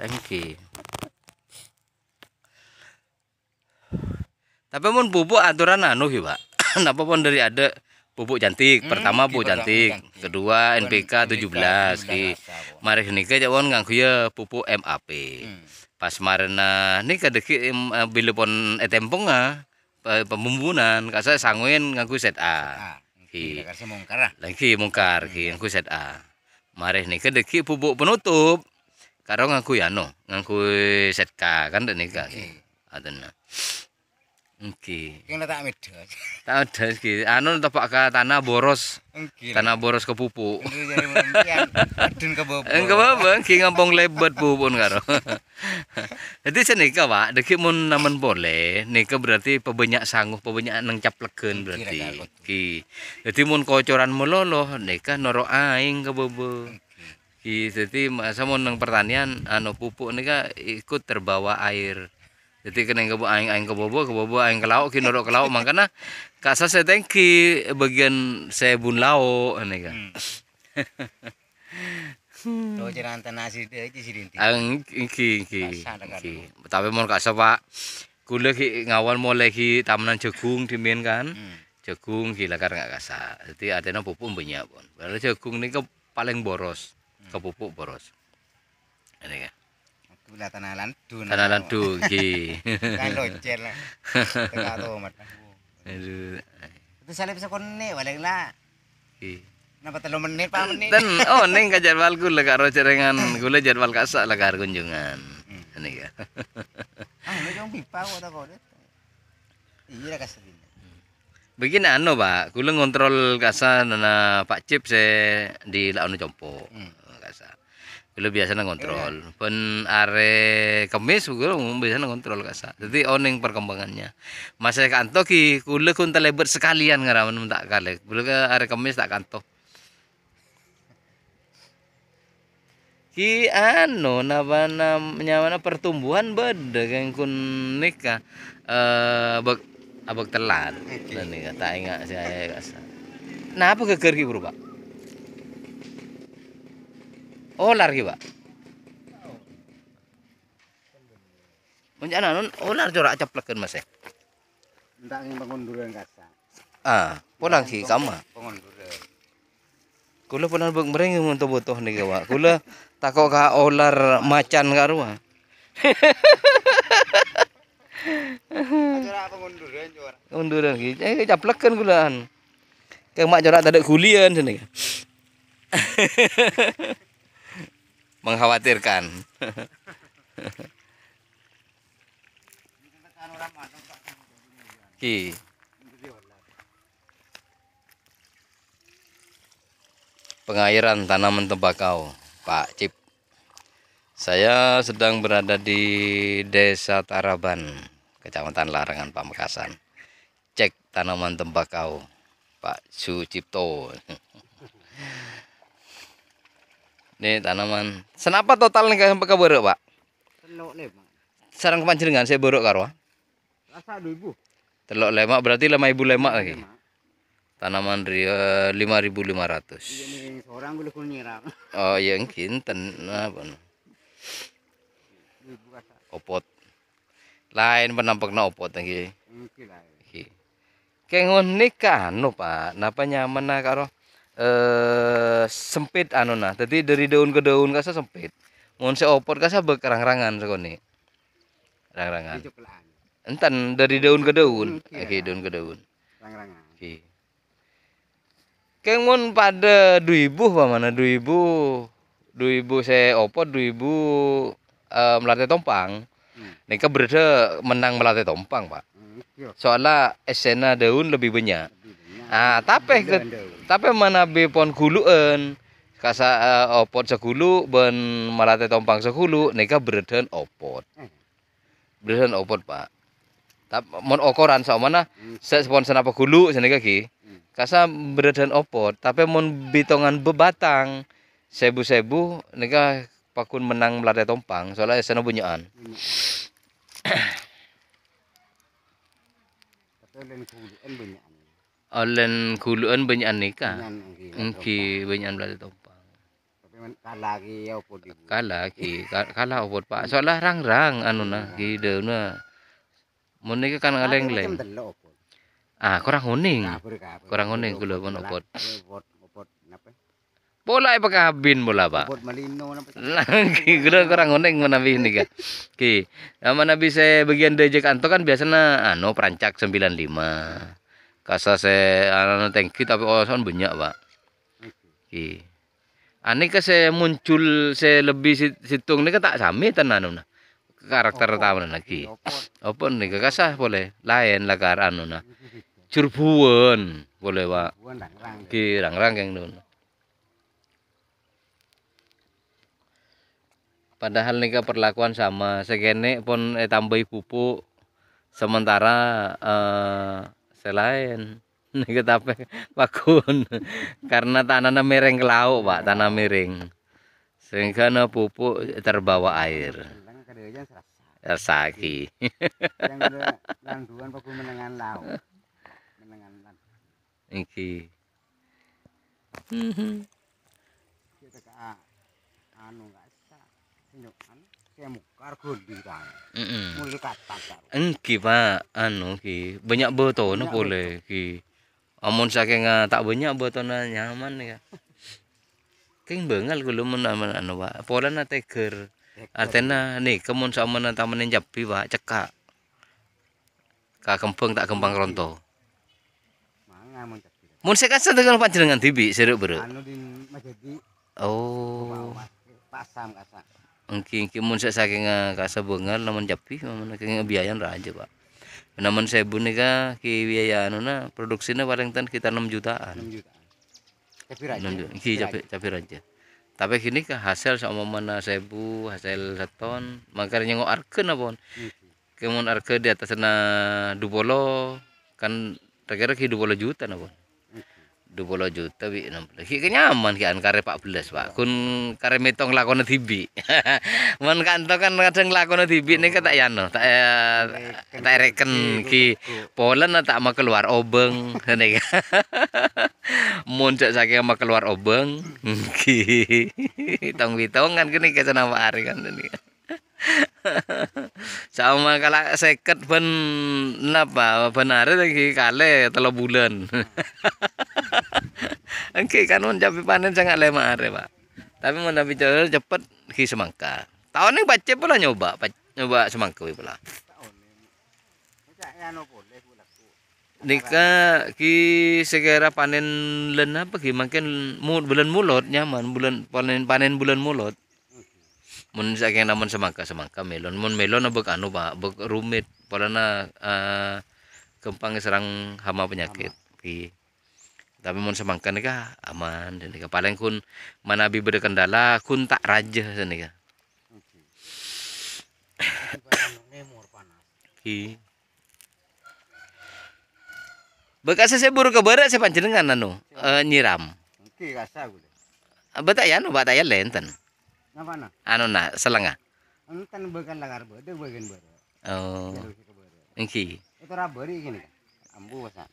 Thank you. Tapi mun bubuk aturan anu ya, Pak. Napa pun dari ada pupuk cantik hmm, pertama pupuk cantik. kedua NPK 17 ki mari nika won ngangku ya pupuk MAP hmm. pas marena eh, nika deki eh, bila bilepon etempong eh, ah kak saya sanguin set A, ki lagi mungkar ki set hmm. A, mari nika deki pupuk penutup karo nganggo anu ngaku setka kan nek iki aten Nggih. Kene tak medhos. Tak medhos iki. Anu tepak ke tanah boros. Nggih. Tanah boros kepupuk. Adun kepupuk. Kepupuk nggih ngempung lebet pupun Jadi Dadi senika, Pak, dekik mun namen boleh, nika berarti pebanyak sanguh, pebanyak nengcap legen berarti. Nggih. Jadi mun kocoran meloloh nika noro aing kebebe. Iya, jadi masa mau neng pertanian anu pupuk ini kan ikut terbawa air jadi kena kebo aing aing kebobo kebobo aing ke laut kini makanya kasa saya tengki bagian saya bun laut hmm. oh, ini kan Lo jangan tenasi deh aja sih dinti. angki, angki. Tapi mau kasa pak, kulo ki ngawal mau lagi tamnan jagung dimin kan. Hmm. Jagung gila karena nggak kasa. Jadi ada pun banyak pun. Padahal jagung ini paling boros ke pupuk boros ini ya gula tanah landun tanah landun nggih kan lojer lah itu sale bisa kone balik lah nggih Napa telu menit pak menit? Dan oh neng ke jadwal gue lega cerengan gue jadwal kasak lega kunjungan. Hmm. Ini ya. ah, ini dong pipa kok tak kau Iya kasih ini. Begini anu pak, gue ngontrol kasa nana Pak Cip saya di launu compo. Hmm lu biasa ngontrol. Yeah. Pen are kemis kulo biasa ngontrol kasa. Jadi oning perkembangannya. Masa kantor ki kulo kun telebet sekalian ngaraman tak kalek. belum ke are kemis tak kanto. Ki ano napa namanya mana pertumbuhan beda yang kun nikah eh abek abek telat. okay. Nah, nih tak ingat saya kasa. Napa keker ki berubah? olar oh, ki, Pak. Menjana nun olar oh, jorak caplekeun Mas. Entak eh? bangun pengunduran kasa. Ah, pulang ki kama. Pengunduran. Kula pulang beng mering untuk butuh nih Pak. Kula takok kah oh, olar macan karua. Unduran lagi, Eh caplekeun kulaan. Kayak mak jorak tadi kulian sini. mengkhawatirkan. Ki. Pengairan tanaman tembakau, Pak Cip. Saya sedang berada di Desa Taraban, Kecamatan Larangan Pamekasan. Cek tanaman tembakau, Pak Sucipto nih tanaman. Senapa total nih sampai ke beruk, Pak? Telok lemak, Sarang kepancingan saya borok karo. Rasa dua 2000. Telok lemak berarti lima ibu lemak lagi. Lema. Iya, tanaman ria eh, lima ratus. orang boleh nyiram. Oh, iya, yang kinten nah, apa nah, Opot. Lain penampakna opot lagi. Ya. Iki lain. Kengon nikah no, Pak. Napa nyaman na karo? eh sempit anu nah jadi dari daun ke daun kasa sempit mun se opor kasa berkerang rangan sekoni rang-rangan enten dari daun ke daun hmm, iya. oke okay, daun ke daun rang-rangan oke okay. Kengmun pada duibu pamana duibu duibu se opor duibu eh melatih tompang hmm. Nika berada menang melatih tompang pak hmm, iya. soalnya esena daun lebih banyak ah tapi ke tapi mana pon guluan kasa uh, opot segulu hmm. ben marate tompang segulu neka bereden opot bereden opot pak tapi mon okoran sama mana hmm. se sponsor apa gulu seneka ki hmm. kasa bereden opot tapi mon bitongan bebatang sebu-sebu neka pakun menang melate tompang soalnya sana bunyian. hmm. Olen guluan banyak aneka. Mungkin banyak belajar topang. kalah lagi ya opot, di. Kala lagi, kalah opo Pak. Soalnya rang-rang iya. anu nah ki nu. Mun iki kan ngaleng leng Ah, kurang kuning. Kurang kuning kulo pun opot. Pola apa kabin bola pak? Lagi gula kurang mana bih ini kan. Ki, nama nabi saya bagian dejek anto kan biasa na, anu perancak lima. Kasa se anu tangki tapi oson banyak, Pak. Ki. Ane ke se muncul se lebih situng nika tak sami tenan anu nah, karakter taman lagi. Iya, apa nih kasah boleh lain lagar anu nuna Curbuan boleh pak. Ki rang yang nun. Padahal nih perlakuan sama segene pun eh, tambahi pupuk sementara eh, selain niku tape pakun karena tanahnya miring ke laut pak tanah miring sehingga pupuk terbawa air Rasaki. menengan Menengan Sagi. Iki. Mhm. Anu nggak mekar gondingan. Engki Pak, anu ki, banyak botone boleh ki. Amun saking ah, tak banyak botone nyaman ya. keng bengal kulo men anu Pak. Polana teger. Artinya nih kemun sama tamen japi Pak, cekak. Ka kembang tak kembang ronto. Mangan mun japi. Mun sekasa dengan panjenengan tibi seru bro. Anu oh. Pasam kasang mungkin kimun saya saking eh, kasabengar namun japi namun saking biayan raja pak namun saya bune ka ki biayaan na produksinya paling tan kita enam jutaan 6 jutaan tapi raja ki japi raja tapi kini ke hasil sama mana eh, saya sebu hasil seton makanya ngok arke na kemun arke di atas atasnya eh, dubolo kan kira-kira ki juta na 20 juta wi 16 ki nyaman ki kare 14 Pak kun kare metong lakone dibi men kanto kan kadang lakone dibi nek tak yano tak tak reken ki polen tak mau keluar obeng nek mun cek saking mau keluar obeng ki tong witongan kene kecana ari kan ini sama kalau seket ben apa benar lagi kale telo bulan Oke kan mun cabai panen sangat lemah are pak tapi mun capi cepet ki semangka tahun ini pace pula nyoba nyoba semangka pula Nika ki segera panen lena apa ki makin bulan mulut nyaman bulan panen panen bulan mulut mun sa akin naman semangka semangka melon mun melon na bag ano ba bag rumit para na uh, eh, kempang serang hama penyakit pi tapi mun semangka ni ka aman dan nika paling kun manabi berkendala kun tak raja sini ka Ki. Bekas saya buru ke barat saya panjenengan anu uh, nyiram. Ki rasa nu Batayan, ya lenten anu na selenga enten anu beukeun lagar beudeug beukeun beureu oh engki itu ra ini gini ambu wasan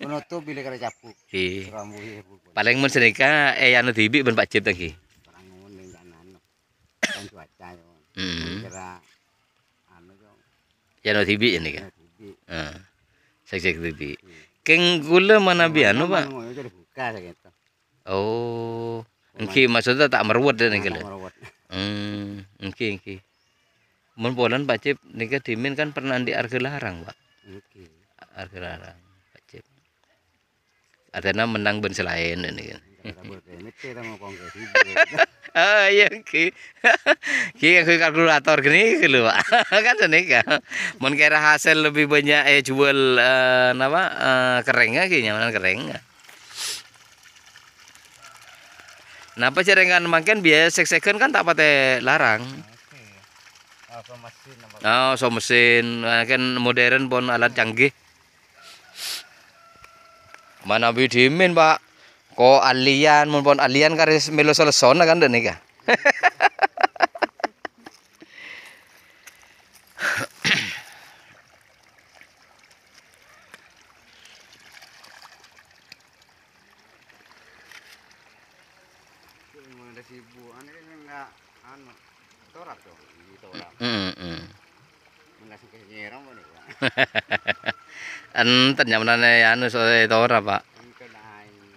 Menutup bila kena capuk ki ya, paling mun sedeka eh anu dibi ben pak cip tangki parangun ning janan anu. kan cuaca yo hmm. kira anu yo ya no dibi ini kan heeh cek cek keng gula mana biano pak Oh, Engki maksudnya tak meruat dan nih Nah, meruwet. Hmm, engki engki. Mun Pak Cip nika dimin kan pernah di Arga Larang, Pak. Engki. Arga Larang, Pak Cip. Artinya menang ben selain ini kan. Oh iya ki. Ki aku kalkulator gini keluar, gitu Pak. kan senika. mungkin kira hasil lebih banyak eh jual eh, apa eh, keringnya ki Napa cerengan mangken biaya sek-seken kan tak pakai larang. Oh, so mesin oh, nah, kan modern pun alat canggih. Mana bidimin, Pak. Ko alian mun pon alian karis melo selesona kan denika. ada sibu aneh ini enggak anu torak dong ini torak hmm menasih ke nyerang mana pak enten yang anu soalnya torak pak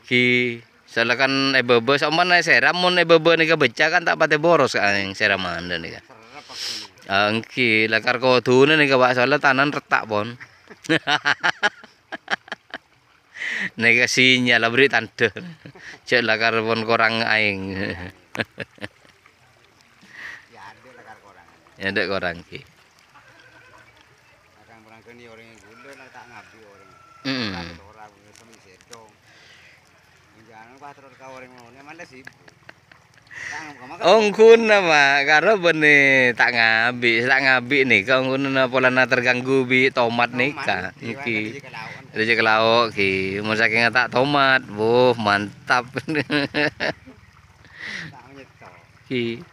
ki Selakan ebebe sampean ae seram mun ebebe nika becak kan tak pate boros kan yang nika. Angki lakar kau tuh nika pak soalnya tanan retak pon. Nek sinyal abri tande. Cek lah karbon korang aing. Ya ada lah karbon. Ya ada korang ki. Akan orang kini orang yang gundul lah tak ngabdi orang. Hmm. Orang punya semua Jangan pas terus kau orang mau ni mana Ongkun nama karo bene tak ngabi tak ngabi ni. kau ngun apa terganggu bi tomat nih kak rezeki lauk ki mun saking tak tomat buh mantap ki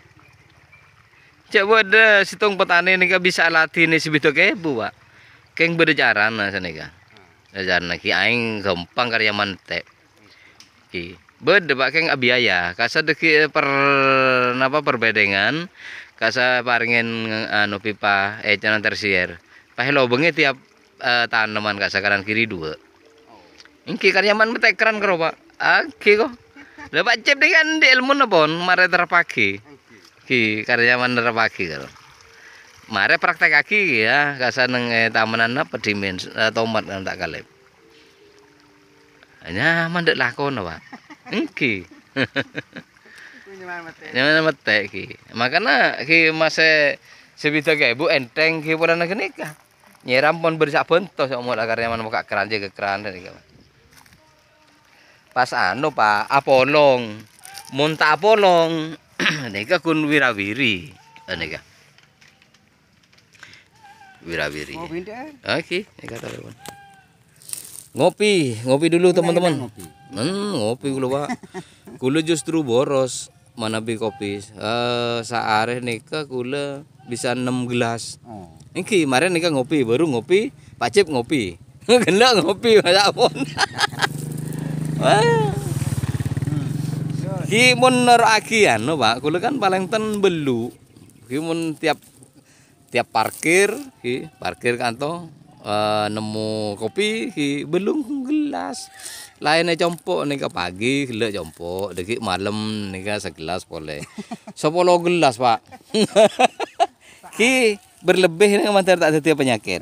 coba ada situng petani ini bisa latih ini sebitu kebu pak keng budejaran nah sana kan jaran hmm. ki aing gampang karya mante ki deh pak keng abiaya kasa deki eh, per apa perbedengan kasa paringin eh, anu pipa eh jangan tersier pahelo lobengnya tiap uh, eh, tanaman kak sekarang kiri dua ini karya man metekeran karo pak oke kok lah pak cep kan di ilmu nepon mare terpagi ki karya man terpagi karo mare praktek aki ya kasa seneng eh, tamanan apa dimen eh, tomat kan tak kalep hanya mandek lakon pak Engki. Nyaman mete ki. Makana ki masa sebita kayak bu enteng ki pura nak nikah nyiram pun berisak bentos ya umur akarnya mana buka keran jaga keran dari pas anu pak apolong muntah apolong nega kun wirawiri eh, nega wirawiri oke nega telepon ngopi ngopi dulu teman-teman hmm, ngopi dulu pak kulo justru boros bi kopi eh uh, saareh nika bisa enam gelas. Oh. Ini kemarin nih ngopi, baru ngopi, pacip ngopi. gendak ngopi masa pun. Hi Ki mun agian no, Pak, kula kan paling ten belu. Ki mon tiap tiap parkir, ki parkir kanto uh, eh, nemu kopi ki belum gelas. Lainnya nih ke pagi gila jompo, dekik malam ke segelas boleh. sepuluh gelas, Pak. Ki berlebih ya, ini kemarin tak ada penyakit.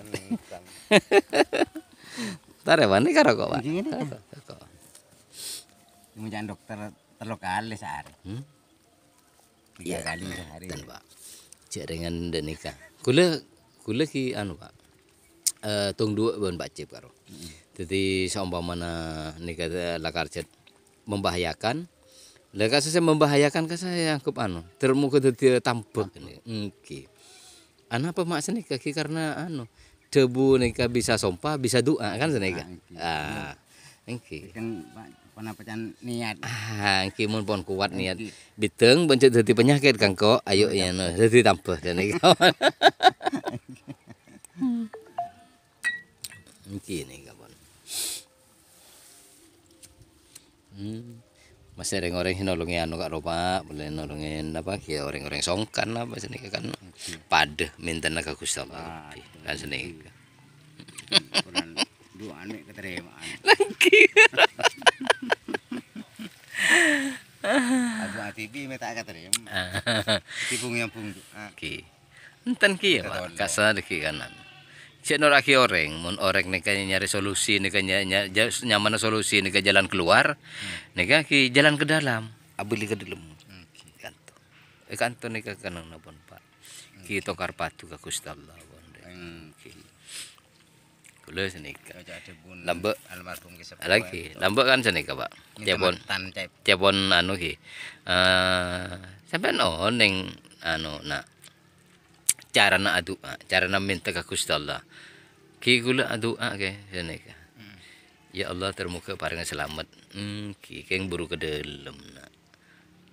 Tare wani karo kok, Pak. Kan? jangan dokter terlokal sehari. Hmm? Tiga iya, kali iya, sehari. Dan, iya, Pak. Cek dengan denika. Kule kula ki anu, Pak. Eh uh, tung dua bon Pak Cip karo. Hmm. Jadi seumpamana eh, lakar cet membahayakan lah kan saya membahayakan ke saya angkup anu termuka dia tambah ini. Oke. Okay. anak pemak seneka kaki karena anu debu neka bisa sompa bisa doa kan seneka ah, ah engki kan pernah pecan niat ah engki mun pon kuat niat biteng bencet jadi penyakit kang ayo oh, ya no jadi tampe seneka engki nih kapan hmm masih ada orang yang nolongin anu kak lupa boleh nolongin apa kia ya orang-orang songkan apa sini kan pada minta naga gusti allah kan sini dua aneh keterima lagi aduh ATB meta keterima. Ah. Tipung yang pung. Ah. Ki. Enten kia ya, Pak. Kasar ki kanan si nur aki oreng mun oreng nika nyari solusi nika nyaman solusi nika jalan keluar hmm. nika ki jalan ke dalam abili ke dalam kanto eh kanto nika kanang nabon pak hmm. ki tokar patu ka kustallah hmm, Kulo senika. Lambek almarhum ki Lagi, lambek kan senika, Pak. Cepon, cepon anu ki. Eh, sampai no oh, neng anu nak charana adua ah, na minta ka Allah ki gula adua ah, ke sini ka hmm. ya Allah termuka paringan selamat hmm ki keng buru ke dalam na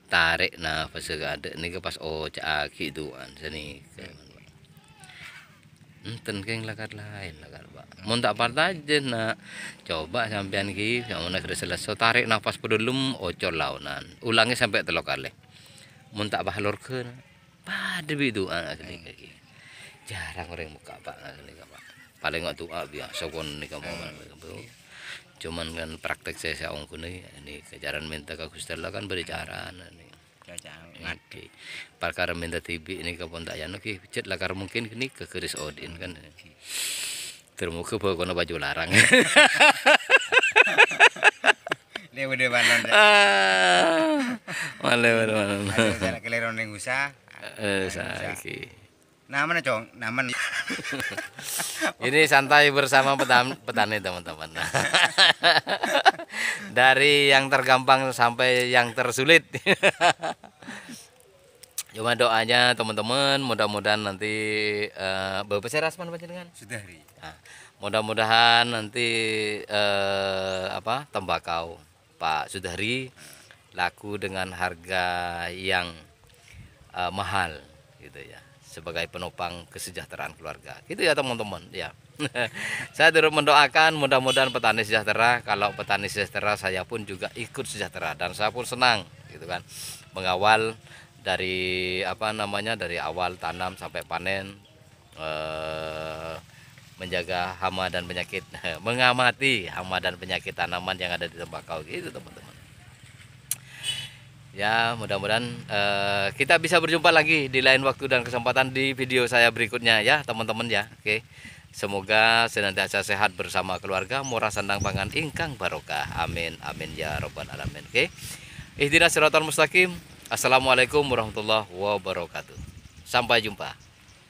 tarik nafas ke ada ni ke pas oh cak ki duan sini hmm. enten keng lakat lain lakat ba mun tak aja na coba sampean ki samana kada selesai tarik nafas pedulum ocor launan ulangi sampai telok kali mun tak bahalorkeun padahal itu anak ah, hmm. ini jarang orang buka pak ah, paling nggak tua ah, biasa kon nih kamu hmm. cuman kan praktek saya saya ongkun nih ini kejaran minta ke Gustela kan berbicara nih ngaki perkara minta tibi ini ke pontayan oke cet lakar mungkin ini ke keris Odin kan hmm, termuka bawa kono baju larang dia udah banon malah malah malah keleron yang usah Eh, nah, saiki. Namen, Cong. Namen. Ini santai bersama petani, teman-teman. Dari yang tergampang sampai yang tersulit. Cuma doanya teman-teman mudah-mudahan nanti uh, Bapak saya Rasman panjenengan. Nah, mudah-mudahan nanti uh, apa tembakau Pak Sudari nah. laku dengan harga yang uh, mahal gitu ya sebagai penopang kesejahteraan keluarga. Gitu ya teman-teman, ya. saya terus mendoakan mudah-mudahan petani sejahtera. Kalau petani sejahtera saya pun juga ikut sejahtera dan saya pun senang gitu kan mengawal dari apa namanya dari awal tanam sampai panen eh, menjaga hama dan penyakit, mengamati hama dan penyakit tanaman yang ada di tembakau gitu teman-teman ya mudah-mudahan uh, kita bisa berjumpa lagi di lain waktu dan kesempatan di video saya berikutnya ya teman-teman ya oke semoga senantiasa sehat bersama keluarga murah sandang pangan ingkang barokah amin amin ya robbal alamin oke ihdinas siratal mustaqim assalamualaikum warahmatullahi wabarakatuh sampai jumpa